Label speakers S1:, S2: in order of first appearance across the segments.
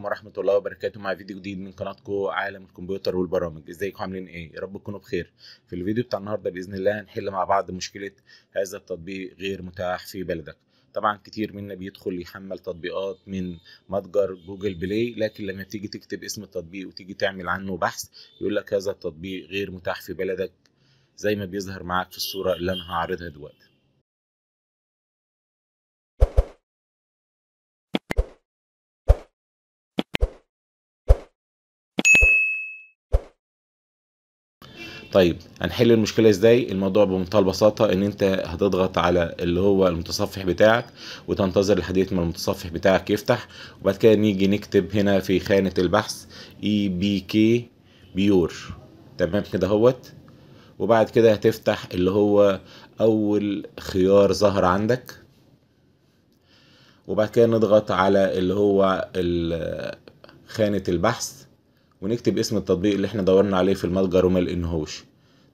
S1: عليكم ورحمه الله وبركاته مع فيديو جديد من قناتكم عالم الكمبيوتر والبرامج ازيكم عاملين ايه يا رب تكونوا بخير في الفيديو بتاع النهارده باذن الله هنحل مع بعض مشكله هذا التطبيق غير متاح في بلدك طبعا كتير منا بيدخل يحمل تطبيقات من متجر جوجل بلاي لكن لما تيجي تكتب اسم التطبيق وتيجي تعمل عنه بحث يقول لك هذا التطبيق غير متاح في بلدك زي ما بيظهر معاك في الصوره اللي انا هعرضها دلوقتي طيب هنحل المشكله ازاي الموضوع بمنتهى البساطه ان انت هتضغط على اللي هو المتصفح بتاعك وتنتظر لحد ما المتصفح بتاعك يفتح وبعد كده نيجي نكتب هنا في خانه البحث اي بي كي بيور تمام كده اهوت وبعد كده هتفتح اللي هو اول خيار ظهر عندك وبعد كده نضغط على اللي هو خانه البحث ونكتب اسم التطبيق اللي احنا دورنا عليه في المتجر وما لقيناهوش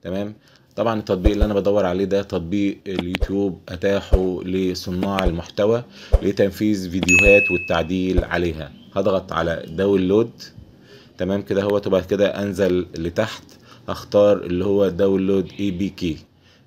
S1: تمام طبعا التطبيق اللي انا بدور عليه ده تطبيق اليوتيوب اتاحه لصناع المحتوى لتنفيذ فيديوهات والتعديل عليها هضغط على داونلود تمام كده هو وبعد كده انزل لتحت اختار اللي هو داونلود اي بي كي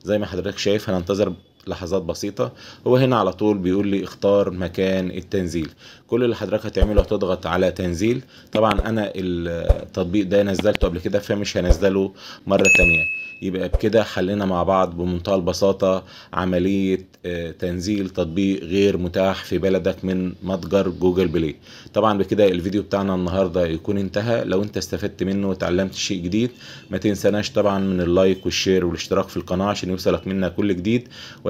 S1: زي ما حضرتك شايف هننتظر لحظات بسيطة هو هنا على طول بيقول لي اختار مكان التنزيل كل اللي حضرتك هتعمله هتضغط على تنزيل طبعا انا التطبيق ده نزلته قبل كده فمش هنزله مرة تانية يبقى بكده حلينا مع بعض بمنتهى البساطة عملية آه، تنزيل تطبيق غير متاح في بلدك من متجر جوجل بلاي طبعا بكده الفيديو بتاعنا النهاردة يكون انتهى لو انت استفدت منه وتعلمت شيء جديد ما تنسناش طبعا من اللايك والشير والاشتراك في القناة عشان يوصلك منا كل جديد و